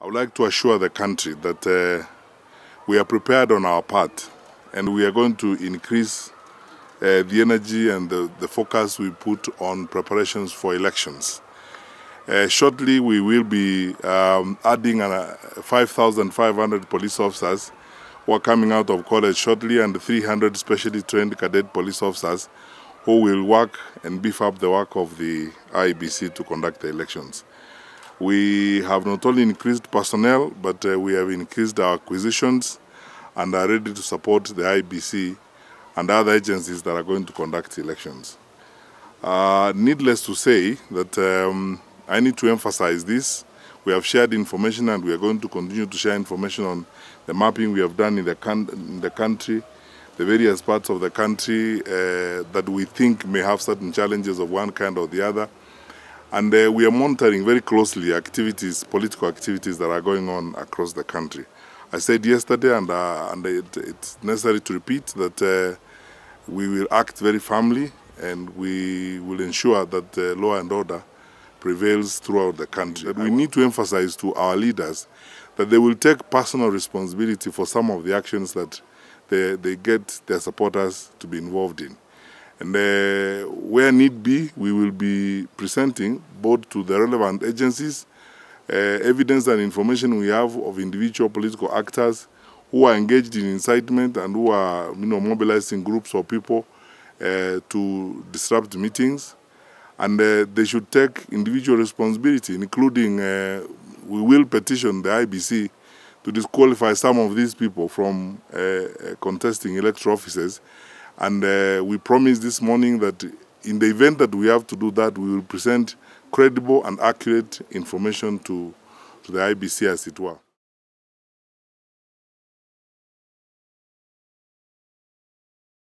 I would like to assure the country that uh, we are prepared on our part and we are going to increase uh, the energy and the, the, focus we put on preparations for elections. Uh, shortly, we will be um, adding uh, 5,500 police officers who are coming out of college shortly and 300 specially trained cadet police officers who will work and beef up the work of the IBC to conduct the elections. We have not only increased personnel, but uh, we have increased our acquisitions and are ready to support the IBC and other agencies that are going to conduct elections. Uh, needless to say that um, I need to emphasize this. We have shared information and we are going to continue to share information on the mapping we have done in the, in the country, the various parts of the country uh, that we think may have certain challenges of one kind or the other. And uh, we are monitoring very closely activities, political activities that are going on across the country. I said yesterday, and, uh, and it, it's necessary to repeat, that uh, we will act very firmly and we will ensure that uh, law and order prevails throughout the country. But we need to emphasize to our leaders that they will take personal responsibility for some of the actions that they, they get their supporters to be involved in. And uh, where need be, we will be presenting both to the relevant agencies uh, evidence and information we have of individual political actors who are engaged in incitement and who are you know, mobilizing groups or people uh, to disrupt meetings. And uh, they should take individual responsibility, including uh, we will petition the IBC to disqualify some of these people from uh, contesting electoral offices and uh, we promised this morning that in the event that we have to do that, we will present credible and accurate information to, to the IBC as it were.